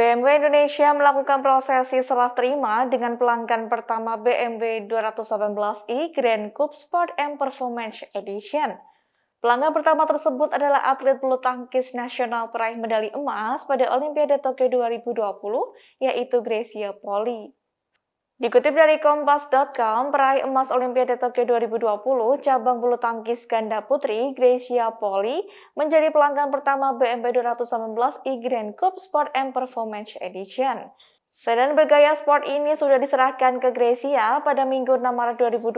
BMW Indonesia melakukan prosesi serah terima dengan pelanggan pertama BMW 218i Grand Coupe Sport M Performance Edition. Pelanggan pertama tersebut adalah atlet bulu tangkis nasional peraih medali emas pada Olimpiade Tokyo 2020, yaitu Gracia Poli. Dikutip dari Kompas.com, peraih emas Olimpiade Tokyo 2020 cabang bulu tangkis ganda putri Gracia Poli menjadi pelanggan pertama BMW 219 e Grand Cup Sport and Performance Edition. Sedan bergaya sport ini sudah diserahkan ke Gracia pada Minggu 6 Maret 2020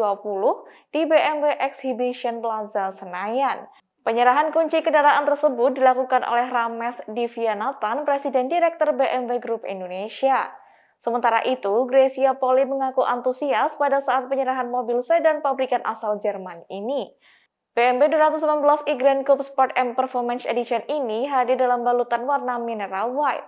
di BMW Exhibition Plaza Senayan. Penyerahan kunci kendaraan tersebut dilakukan oleh Rames Divianatan, Presiden Direktur BMW Group Indonesia. Sementara itu, Grecia Poli mengaku antusias pada saat penyerahan mobil sedan pabrikan asal Jerman ini. BMW 216 i Grand Coupe Sport M Performance Edition ini hadir dalam balutan warna mineral white.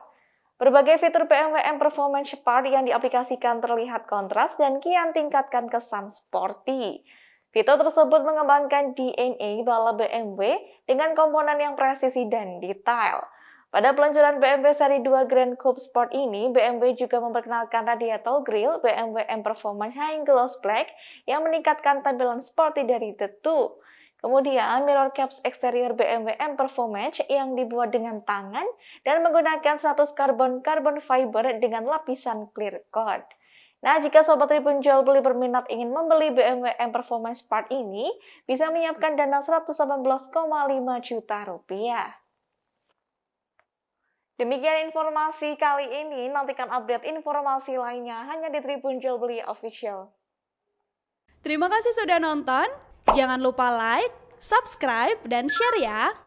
Berbagai fitur BMW M Performance Sport yang diaplikasikan terlihat kontras dan kian tingkatkan kesan sporty. Fitur tersebut mengembangkan DNA balap BMW dengan komponen yang presisi dan detail. Pada peluncuran BMW seri 2 Grand Coupe Sport ini, BMW juga memperkenalkan radiator grill BMW M Performance High Gloss Black yang meningkatkan tampilan sporty dari The Two. Kemudian, mirror caps eksterior BMW M Performance yang dibuat dengan tangan dan menggunakan 100 karbon carbon fiber dengan lapisan clear coat. Nah, jika Sobat ribun jual beli berminat ingin membeli BMW M Performance Part ini, bisa menyiapkan dana 118,5 juta rupiah. Demikian informasi kali ini, nantikan update informasi lainnya hanya di Tribun Jual Official. Terima kasih sudah nonton, jangan lupa like, subscribe, dan share ya!